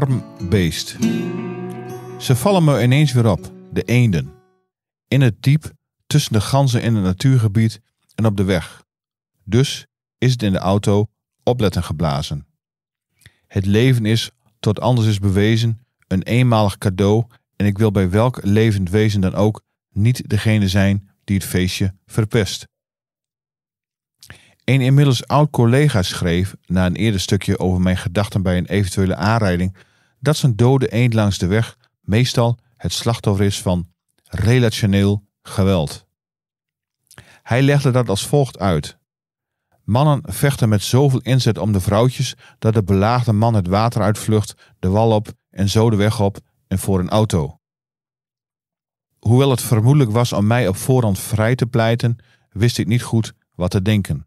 arm beest. Ze vallen me ineens weer op, de eenden. In het diep, tussen de ganzen in het natuurgebied en op de weg. Dus is het in de auto opletten geblazen. Het leven is, tot anders is bewezen, een eenmalig cadeau en ik wil bij welk levend wezen dan ook niet degene zijn die het feestje verpest. Een inmiddels oud collega schreef, na een eerder stukje over mijn gedachten bij een eventuele aanrijding, dat zijn dode eend langs de weg meestal het slachtoffer is van relationeel geweld. Hij legde dat als volgt uit. Mannen vechten met zoveel inzet om de vrouwtjes dat de belaagde man het water uitvlucht, de wal op en zo de weg op en voor een auto. Hoewel het vermoedelijk was om mij op voorhand vrij te pleiten, wist ik niet goed wat te denken.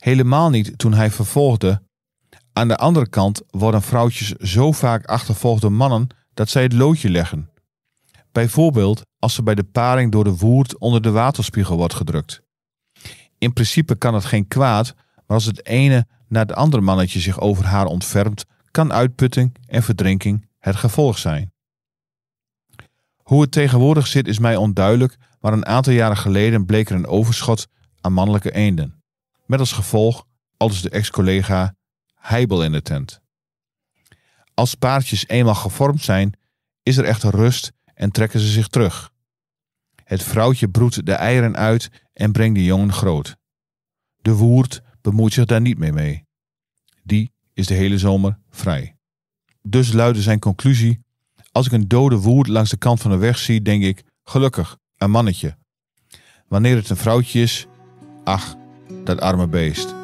Helemaal niet toen hij vervolgde. Aan de andere kant worden vrouwtjes zo vaak achtervolgd door mannen dat zij het loodje leggen. Bijvoorbeeld als ze bij de paring door de woerd onder de waterspiegel wordt gedrukt. In principe kan het geen kwaad, maar als het ene na het andere mannetje zich over haar ontfermt, kan uitputting en verdrinking het gevolg zijn. Hoe het tegenwoordig zit is mij onduidelijk, maar een aantal jaren geleden bleek er een overschot aan mannelijke eenden. Met als gevolg als dus de ex-collega heibel in de tent. Als paardjes eenmaal gevormd zijn, is er echter rust en trekken ze zich terug. Het vrouwtje broedt de eieren uit en brengt de jongen groot. De woerd bemoeit zich daar niet meer mee. Die is de hele zomer vrij. Dus luidde zijn conclusie: Als ik een dode woerd langs de kant van de weg zie, denk ik: gelukkig, een mannetje. Wanneer het een vrouwtje is, ach, that arme beest.